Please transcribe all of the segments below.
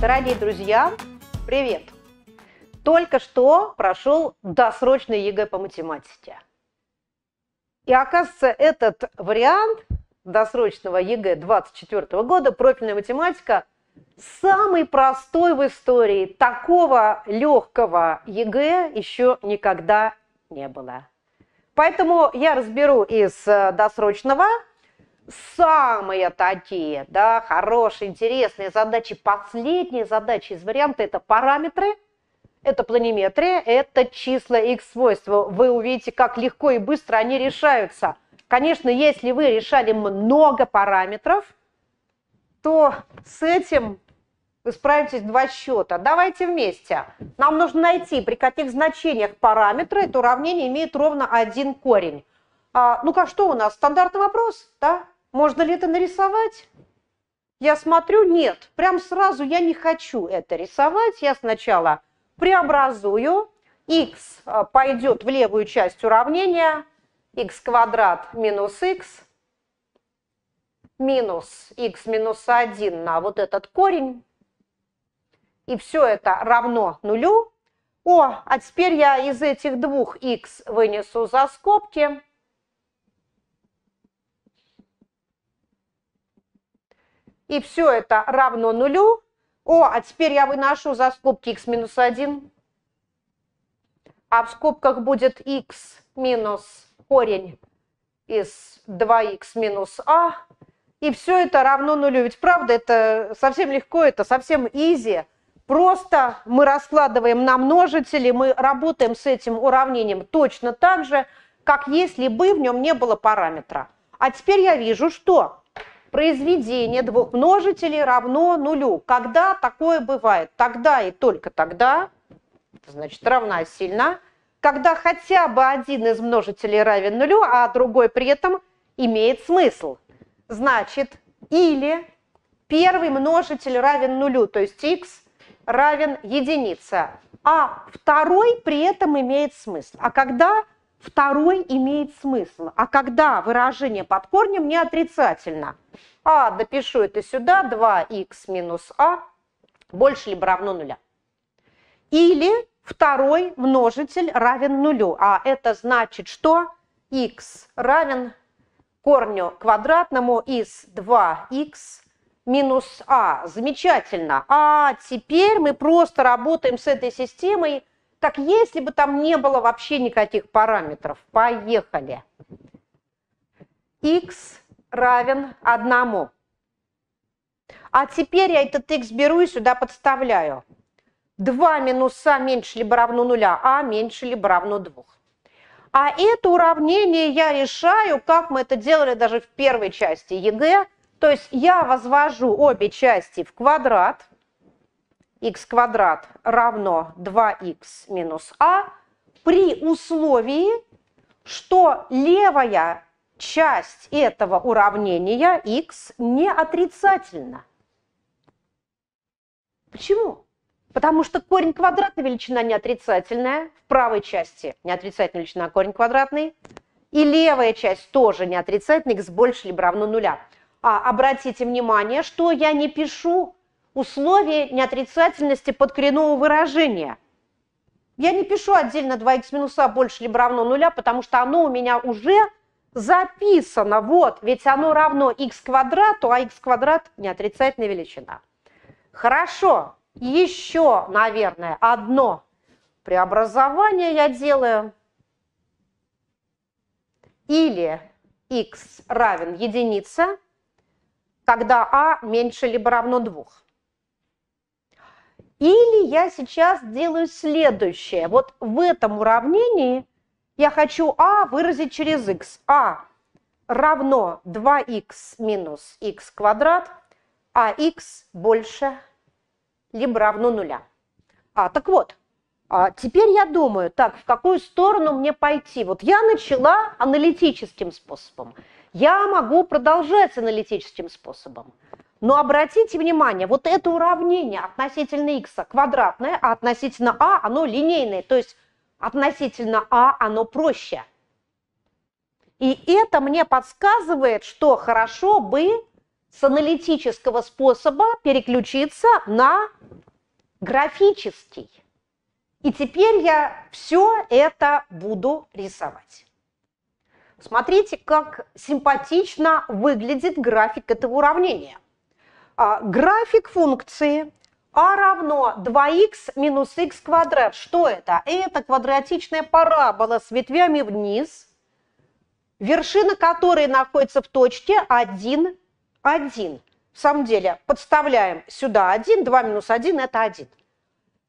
Дорогие друзья, привет! Только что прошел досрочный ЕГЭ по математике. И оказывается, этот вариант досрочного ЕГЭ 2024 года, профильная математика, самый простой в истории. Такого легкого ЕГЭ еще никогда не было. Поэтому я разберу из э, досрочного самые такие, да, хорошие, интересные задачи, последние задачи из варианта – это параметры, это планиметрия, это числа их свойства. Вы увидите, как легко и быстро они решаются. Конечно, если вы решали много параметров, то с этим вы справитесь два счета. Давайте вместе. Нам нужно найти, при каких значениях параметра это уравнение имеет ровно один корень. А, ну-ка, что у нас? Стандартный вопрос, да? Можно ли это нарисовать? Я смотрю, нет, прям сразу я не хочу это рисовать. Я сначала преобразую. x э, пойдет в левую часть уравнения. x квадрат минус x минус x минус 1 на вот этот корень. И все это равно нулю. О, а теперь я из этих двух x вынесу за скобки. и все это равно нулю. О, а теперь я выношу за скобки x минус 1, а в скобках будет x минус корень из 2x минус а, и все это равно нулю. Ведь правда, это совсем легко, это совсем easy. Просто мы раскладываем на множители, мы работаем с этим уравнением точно так же, как если бы в нем не было параметра. А теперь я вижу, что произведение двух множителей равно нулю. Когда такое бывает? Тогда и только тогда, значит, равна сильно, когда хотя бы один из множителей равен нулю, а другой при этом имеет смысл. Значит, или первый множитель равен нулю, то есть x равен единице, а второй при этом имеет смысл. А когда второй имеет смысл. А когда выражение под корнем не отрицательно, а допишу это сюда, 2х минус а больше либо равно нуля. Или второй множитель равен нулю, а это значит, что х равен корню квадратному из 2х минус а. Замечательно. А теперь мы просто работаем с этой системой так если бы там не было вообще никаких параметров, поехали. x равен одному. А теперь я этот x беру и сюда подставляю. 2 минус а меньше либо равно 0, а меньше либо равно 2. А это уравнение я решаю, как мы это делали даже в первой части ЕГЭ. То есть я возвожу обе части в квадрат x квадрат равно 2x минус а при условии, что левая часть этого уравнения x не отрицательна. Почему? Потому что корень квадратный величина не отрицательная в правой части, не отрицательная величина, а корень квадратный. И левая часть тоже не отрицательная, x больше либо равно нуля. А обратите внимание, что я не пишу условие неотрицательности подкоренного выражения. Я не пишу отдельно 2х минус а больше либо равно нуля, потому что оно у меня уже записано. Вот, ведь оно равно x квадрату, а x квадрат неотрицательная величина. Хорошо, еще, наверное, одно преобразование я делаю. Или x равен единице, когда а меньше либо равно 2. Или я сейчас делаю следующее. Вот в этом уравнении я хочу а выразить через x. а равно 2х минус х квадрат, а х больше либо равно нуля. А, так вот, а теперь я думаю, так, в какую сторону мне пойти? Вот я начала аналитическим способом. Я могу продолжать аналитическим способом. Но обратите внимание, вот это уравнение относительно x квадратное, а относительно а оно линейное, то есть относительно а оно проще. И это мне подсказывает, что хорошо бы с аналитического способа переключиться на графический. И теперь я все это буду рисовать. Смотрите, как симпатично выглядит график этого уравнения – а, график функции а равно 2х минус х квадрат. Что это? Это квадратичная парабола с ветвями вниз, вершина которой находится в точке 1, 1. В самом деле, подставляем сюда 1, 2 минус 1 – это 1.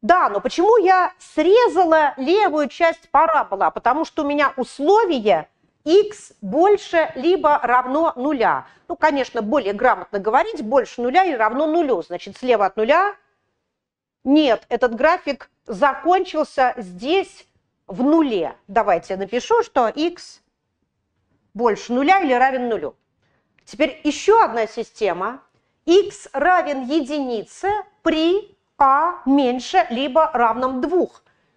Да, но почему я срезала левую часть параболы? Потому что у меня условие x больше либо равно нуля. Ну, конечно, более грамотно говорить, больше нуля или равно нулю. Значит, слева от нуля нет, этот график закончился здесь в нуле. Давайте я напишу, что x больше нуля или равен нулю. Теперь еще одна система. x равен единице при а меньше либо равном 2.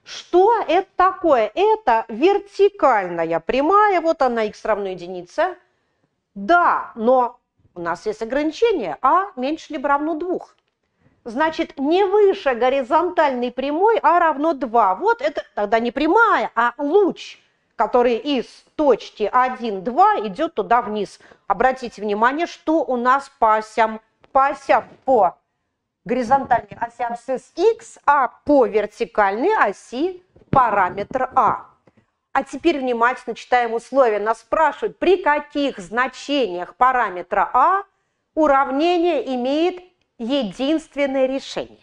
Что это такое? Это вертикальная прямая, вот она х равно единице. Да, но у нас есть ограничение, а меньше либо равно 2. Значит, не выше горизонтальной прямой, а равно 2. Вот это тогда не прямая, а луч, который из точки 1, 2 идет туда вниз. Обратите внимание, что у нас по осям, по осям по горизонтальной оси абсцисс X, а по вертикальной оси параметр А. А теперь внимательно читаем условия. Нас спрашивают, при каких значениях параметра А уравнение имеет единственное решение.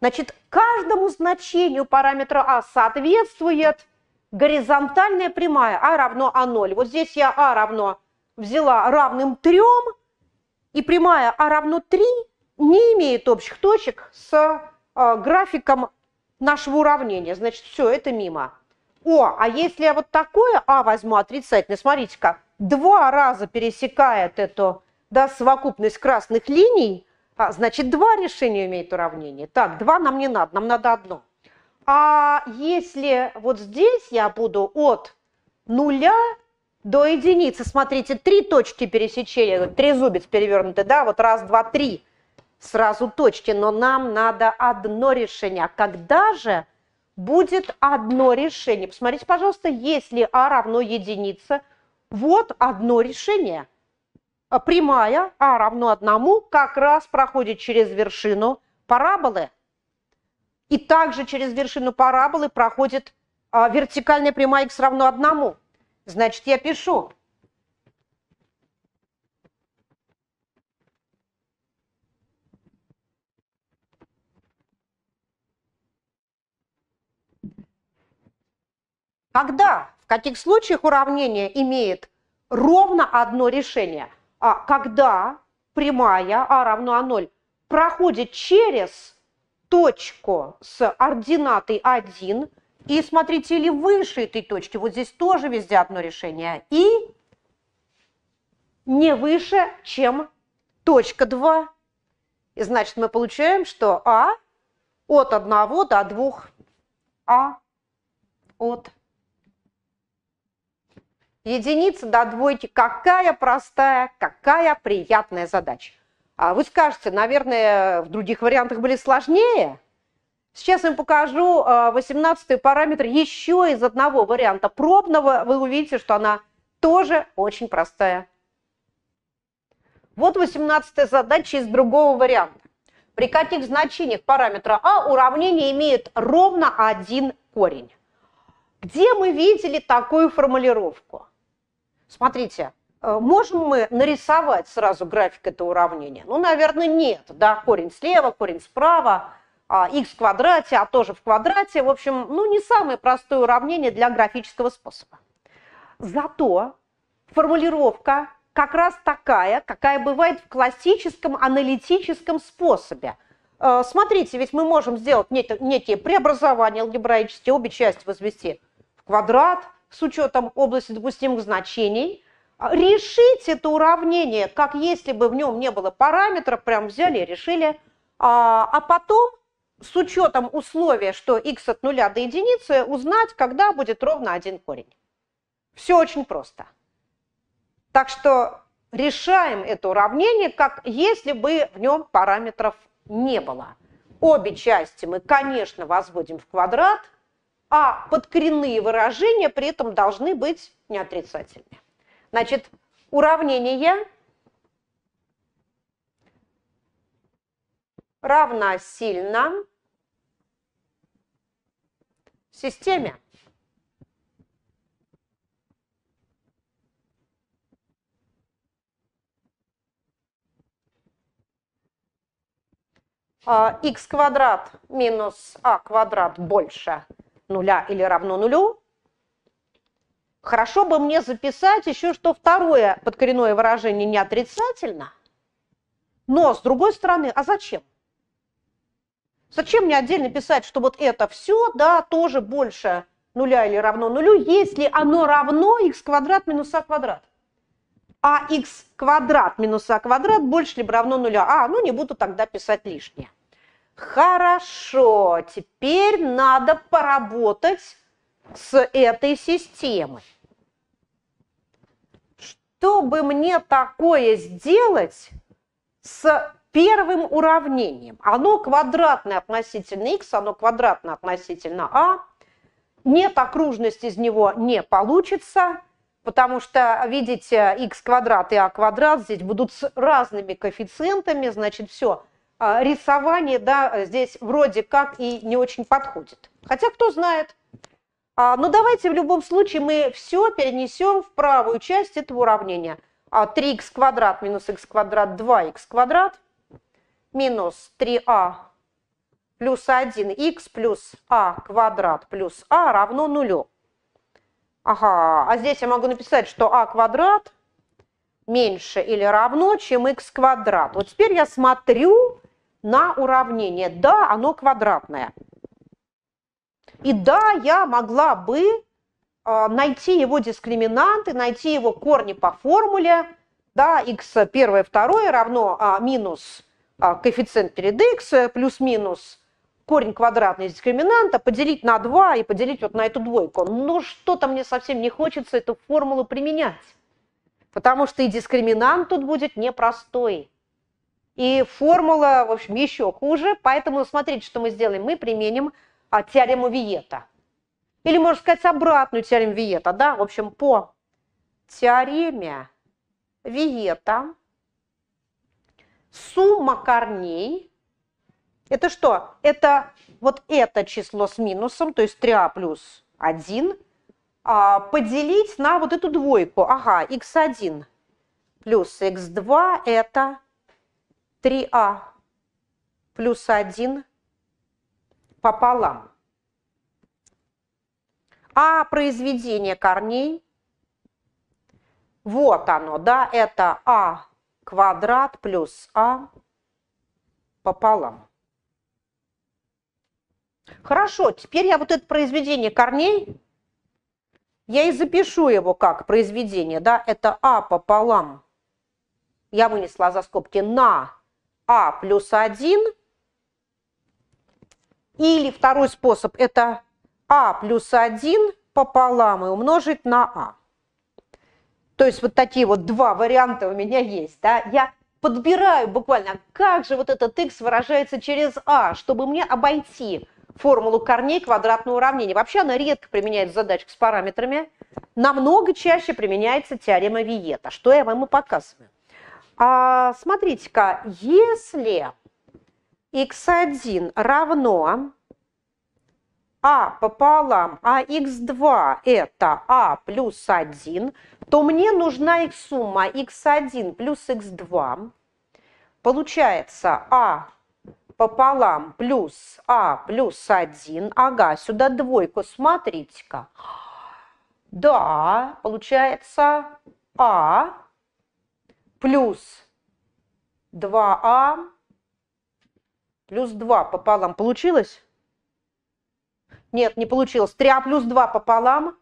Значит, каждому значению параметра А соответствует горизонтальная прямая А равно А0. Вот здесь я А равно взяла равным 3, и прямая А равно 3 – не имеет общих точек с э, графиком нашего уравнения. Значит, все, это мимо. О, а если я вот такое А возьму отрицательное, смотрите-ка, два раза пересекает эту да, совокупность красных линий, а, значит, два решения имеет уравнение. Так, два нам не надо, нам надо одно. А если вот здесь я буду от нуля до единицы, смотрите, три точки пересечения, трезубец перевернутый, да, вот раз, два, три – сразу точки, но нам надо одно решение. А когда же будет одно решение? Посмотрите, пожалуйста, если А равно единице, вот одно решение. А прямая А равно одному как раз проходит через вершину параболы. И также через вершину параболы проходит а, вертикальная прямая х равно одному. Значит, я пишу Когда, в каких случаях уравнение имеет ровно одно решение? А когда прямая А равно А0 проходит через точку с ординатой 1, и смотрите, или выше этой точки, вот здесь тоже везде одно решение, и не выше, чем точка 2. И значит, мы получаем, что А от 1 до 2, А от Единица до двойки. Какая простая, какая приятная задача. А вы скажете, наверное, в других вариантах были сложнее. Сейчас я вам покажу 18 а, параметр еще из одного варианта пробного. Вы увидите, что она тоже очень простая. Вот 18 задача из другого варианта. При каких значениях параметра А уравнение имеет ровно один корень? Где мы видели такую формулировку? Смотрите, э, можем мы нарисовать сразу график этого уравнения? Ну, наверное, нет. Да? Корень слева, корень справа, x а, в квадрате, а тоже в квадрате. В общем, ну, не самое простое уравнение для графического способа. Зато формулировка как раз такая, какая бывает в классическом аналитическом способе. Э, смотрите, ведь мы можем сделать некие преобразования алгебраические, обе части возвести в квадрат – с учетом области допустимых значений, а, решить это уравнение, как если бы в нем не было параметров прям взяли и решили, а, а потом с учетом условия, что x от 0 до единицы, узнать, когда будет ровно один корень. Все очень просто. Так что решаем это уравнение, как если бы в нем параметров не было. Обе части мы, конечно, возводим в квадрат – а подкоренные выражения при этом должны быть неотрицательными. Значит, уравнение равносильно системе. x а, квадрат минус а квадрат больше нуля или равно нулю, хорошо бы мне записать еще, что второе подкоренное выражение не отрицательно, но с другой стороны, а зачем? Зачем мне отдельно писать, что вот это все, да, тоже больше нуля или равно нулю, если оно равно x квадрат минус a а квадрат? А x квадрат минус a а квадрат больше либо равно нуля? А, ну не буду тогда писать лишнее. Хорошо, теперь надо поработать с этой системой. Чтобы мне такое сделать с первым уравнением, оно квадратное относительно x, оно квадратное относительно а, нет, окружность из него не получится, потому что, видите, x квадрат и а квадрат здесь будут с разными коэффициентами, значит, все – а, рисование, да, здесь вроде как и не очень подходит. Хотя кто знает. А, Но ну, давайте в любом случае мы все перенесем в правую часть этого уравнения. 3х а, квадрат минус х квадрат 2х квадрат минус 3а плюс 1х плюс а квадрат плюс а равно нулю. Ага, а здесь я могу написать, что а квадрат меньше или равно, чем х квадрат. Вот теперь я смотрю на уравнение. Да, оно квадратное. И да, я могла бы а, найти его дискриминанты, найти его корни по формуле, да, x первое, второе равно а, минус а, коэффициент перед x плюс-минус корень квадратный из дискриминанта, поделить на 2 и поделить вот на эту двойку. Но ну, что-то мне совсем не хочется эту формулу применять, потому что и дискриминант тут будет непростой. И формула, в общем, еще хуже. Поэтому смотрите, что мы сделаем. Мы применим а, теорему Виета. Или, можно сказать, обратную теорему Виета. Да? В общем, по теореме Виета сумма корней – это что? Это вот это число с минусом, то есть 3а плюс 1, а, поделить на вот эту двойку. Ага, x1 плюс x2 это 3а плюс 1 пополам. А произведение корней, вот оно, да, это А квадрат плюс А пополам. Хорошо, теперь я вот это произведение корней, я и запишу его как произведение, да, это А пополам. Я вынесла за скобки на а плюс 1. Или второй способ – это А плюс 1 пополам и умножить на А. То есть вот такие вот два варианта у меня есть. Да? Я подбираю буквально, как же вот этот x выражается через А, чтобы мне обойти формулу корней квадратного уравнения. Вообще она редко применяется в задачах с параметрами. Намного чаще применяется теорема Виета, что я вам и показываю. А, смотрите-ка, если x1 равно а пополам, а x2 это а плюс 1, то мне нужна их сумма x1 плюс x2. Получается а пополам плюс а плюс 1. Ага, сюда двойку, смотрите-ка. Да, получается а плюс 2а а, плюс 2 пополам. Получилось? Нет, не получилось. 3а плюс 2 пополам,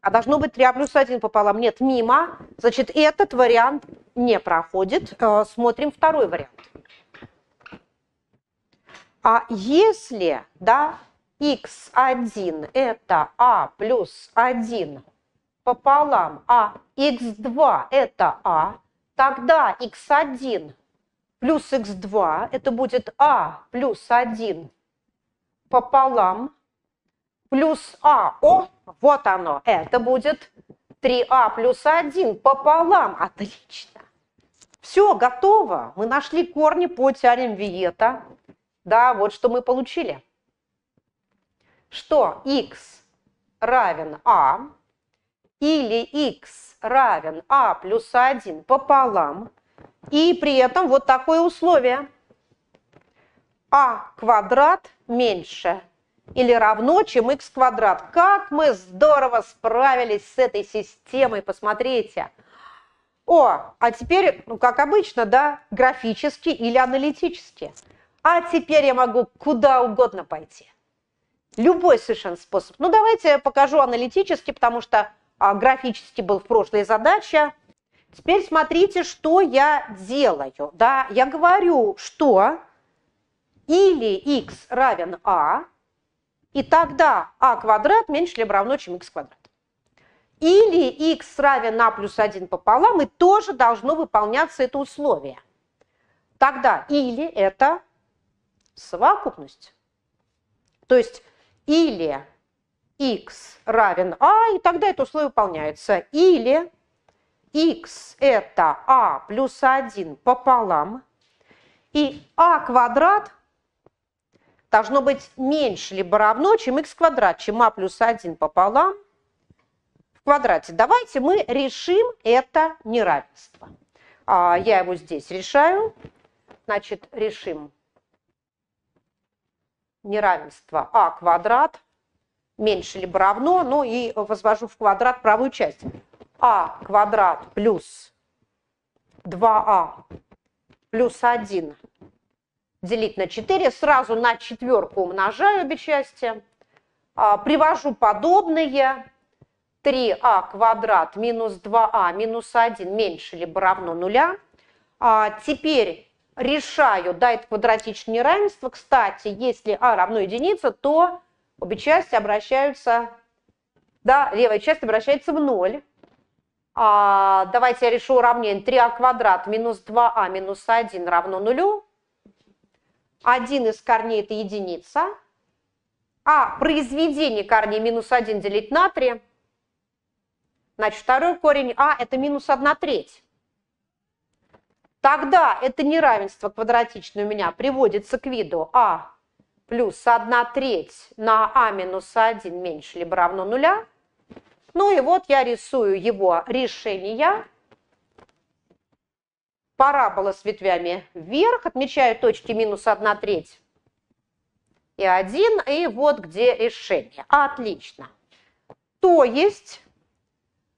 а должно быть 3а плюс 1 пополам. Нет, мимо. Значит, этот вариант не проходит. Э, смотрим второй вариант. А если, да, x1 это а плюс 1 пополам, а x2 это а, Тогда x1 плюс x2, это будет а плюс 1 пополам, плюс а, о вот оно, это будет 3А плюс 1 пополам, отлично. Все, готово, мы нашли корни по теореме Виета, да, вот что мы получили. Что x равен А или x равен А плюс 1 пополам. И при этом вот такое условие. А квадрат меньше или равно, чем х квадрат. Как мы здорово справились с этой системой, посмотрите. О, а теперь, ну как обычно, да, графически или аналитически. А теперь я могу куда угодно пойти. Любой совершенно способ. Ну давайте я покажу аналитически, потому что а, графически был в прошлой задаче. Теперь смотрите, что я делаю. Да, я говорю, что или x равен а, и тогда а квадрат меньше либо равно, чем x квадрат. Или x равен а плюс 1 пополам, и тоже должно выполняться это условие. Тогда или это совокупность. То есть или x равен а, и тогда это условие выполняется. Или x это а плюс 1 пополам, и а квадрат должно быть меньше либо равно, чем x квадрат, чем а плюс 1 пополам в квадрате. Давайте мы решим это неравенство. А, я его здесь решаю. Значит, решим неравенство а квадрат меньше либо равно, ну и возвожу в квадрат правую часть. а квадрат плюс 2а а плюс 1 делить на 4, сразу на четверку умножаю обе части, а, привожу подобные, 3а квадрат минус 2а а минус 1 меньше либо равно нуля. А теперь решаю, да, это квадратичное неравенство. Кстати, если а равно единице, то Обе части обращаются, да, левая часть обращается в ноль. А, давайте я решу уравнение 3а квадрат минус 2а а минус 1 равно нулю. Один из корней это единица. А произведение корней минус 1 делить на 3. Значит, второй корень а это минус 1 треть. Тогда это неравенство квадратичное у меня приводится к виду а плюс 1 треть на а минус 1 меньше либо равно нуля. Ну и вот я рисую его решение. Парабола с ветвями вверх, отмечаю точки минус 1 треть и 1, и вот где решение. Отлично. То есть,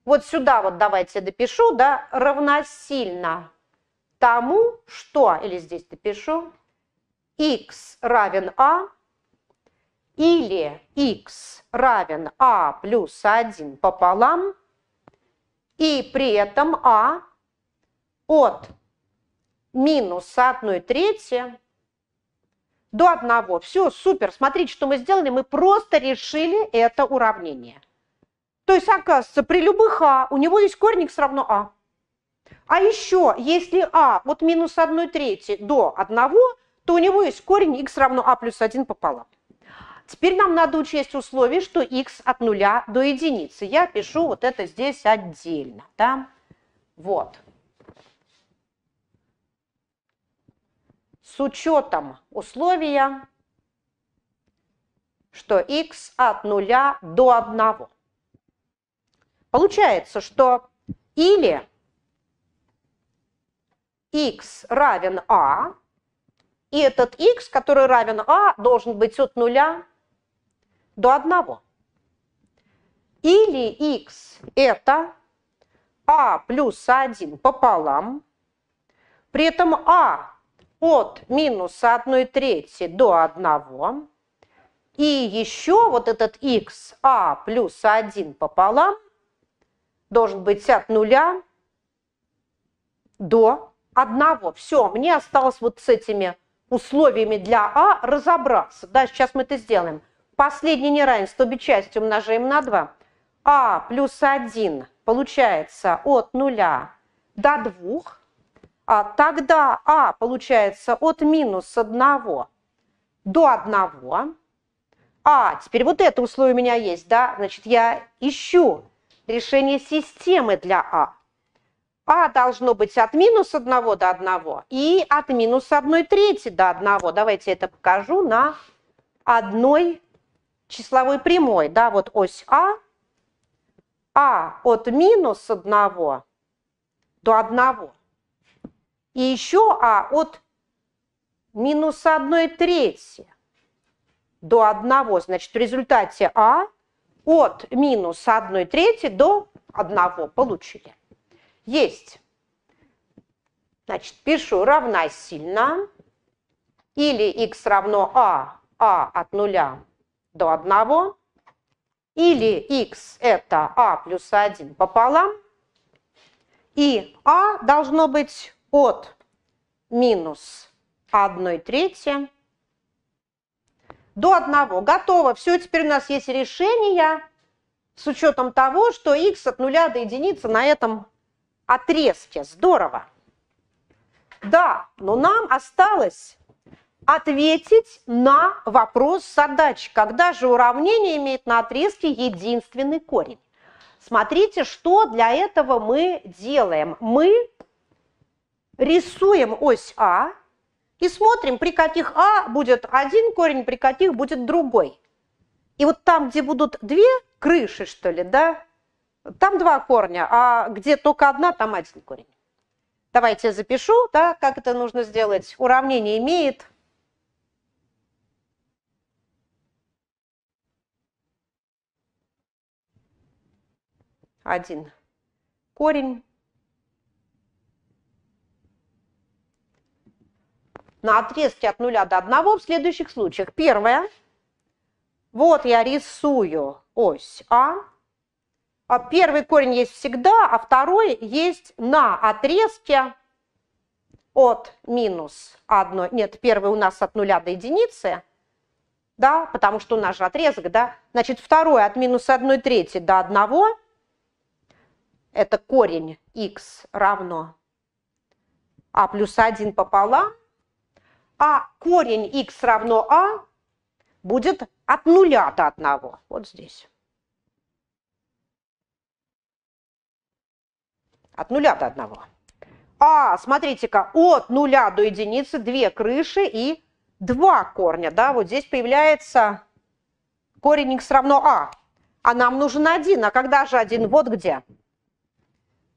вот сюда вот давайте допишу, да, равносильно тому, что, или здесь допишу, x равен а или x равен а плюс 1 пополам, и при этом а от минус 1 трети до 1. Все, супер, смотрите, что мы сделали, мы просто решили это уравнение. То есть, оказывается, при любых а у него есть корень x равно а. А еще, если а от минус 1 трети до 1, то у него есть корень x равно а плюс 1 пополам. Теперь нам надо учесть условие, что x от 0 до единицы. Я пишу вот это здесь отдельно. Да? Вот. С учетом условия, что x от 0 до 1. Получается, что или x равен а, и этот x, который равен а, должен быть от 0 до 1. Или x это а плюс 1 пополам, при этом а от минус 1 трети до 1, и еще вот этот x а плюс 1 пополам должен быть от 0 до 1. Все, мне осталось вот с этими условиями для А разобраться. Да, сейчас мы это сделаем. Последнее неравенство обе части умножаем на 2. А плюс 1 получается от 0 до 2. А тогда А получается от минус 1 до 1. А, теперь вот это условие у меня есть, да? Значит, я ищу решение системы для А. А должно быть от минус 1 до 1 и от минус 1 трети до 1. Давайте это покажу на одной числовой прямой. Да, вот ось А. А от минус 1 до 1. И еще А от минус 1 трети до 1. Значит, в результате А от минус 1 трети до 1 получили. Есть. Значит, пишу равна сильно. Или x равно а, а от 0 до 1. Или x это а плюс 1 пополам. И а должно быть от минус 1 трети до 1. Готово. Все, теперь у нас есть решение с учетом того, что x от 0 до единицы на этом отрезке. Здорово. Да, но нам осталось ответить на вопрос задач, когда же уравнение имеет на отрезке единственный корень. Смотрите, что для этого мы делаем. Мы рисуем ось А и смотрим, при каких А будет один корень, при каких будет другой. И вот там, где будут две крыши, что ли, да, там два корня, а где только одна, там один корень. Давайте запишу, да, как это нужно сделать. Уравнение имеет один корень на отрезке от нуля до одного в следующих случаях. Первое. Вот я рисую ось А, а первый корень есть всегда, а второй есть на отрезке от минус 1. Нет, первый у нас от нуля до единицы, да, потому что у нас же отрезок, да. Значит, второй от минус 1 трети до 1, это корень x равно а плюс 1 пополам, а корень x равно а будет от нуля до 1, вот здесь. От нуля до одного. А, смотрите-ка, от нуля до единицы две крыши и два корня. Да, вот здесь появляется корень x равно а. А нам нужен один. А когда же один? Вот где.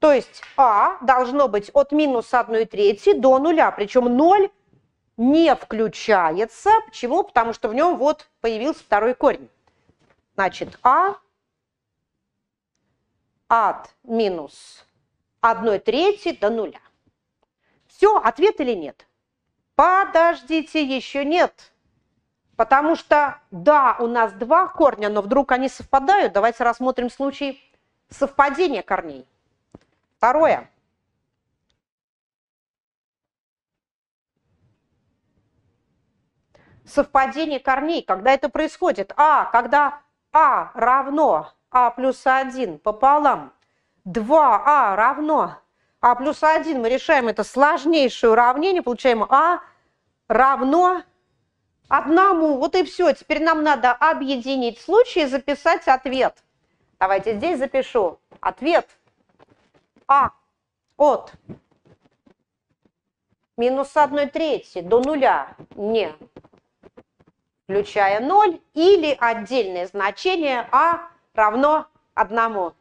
То есть а должно быть от минус 1 трети до нуля. Причем 0 не включается. Почему? Потому что в нем вот появился второй корень. Значит, а от минус 1 трети до нуля. Все, ответ или нет? Подождите, еще нет. Потому что, да, у нас два корня, но вдруг они совпадают. Давайте рассмотрим случай совпадения корней. Второе. Совпадение корней. Когда это происходит? А, когда А равно А плюс 1 пополам – 2а а равно а плюс 1. Мы решаем это сложнейшее уравнение, получаем а равно одному. Вот и все. Теперь нам надо объединить случаи и записать ответ. Давайте здесь запишу ответ. А от минус 1 трети до нуля не включая 0 или отдельное значение а равно одному.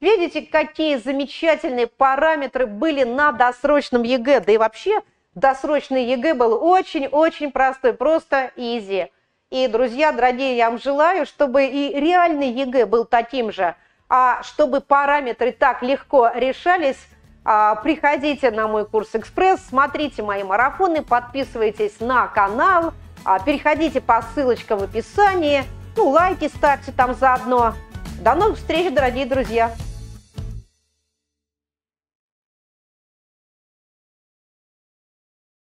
Видите, какие замечательные параметры были на досрочном ЕГЭ, да и вообще досрочный ЕГЭ был очень-очень простой, просто изи. И, друзья, дорогие, я вам желаю, чтобы и реальный ЕГЭ был таким же, а чтобы параметры так легко решались, а, приходите на мой курс «Экспресс», смотрите мои марафоны, подписывайтесь на канал, а, переходите по ссылочкам в описании, ну, лайки ставьте там заодно. До новых встреч, дорогие друзья!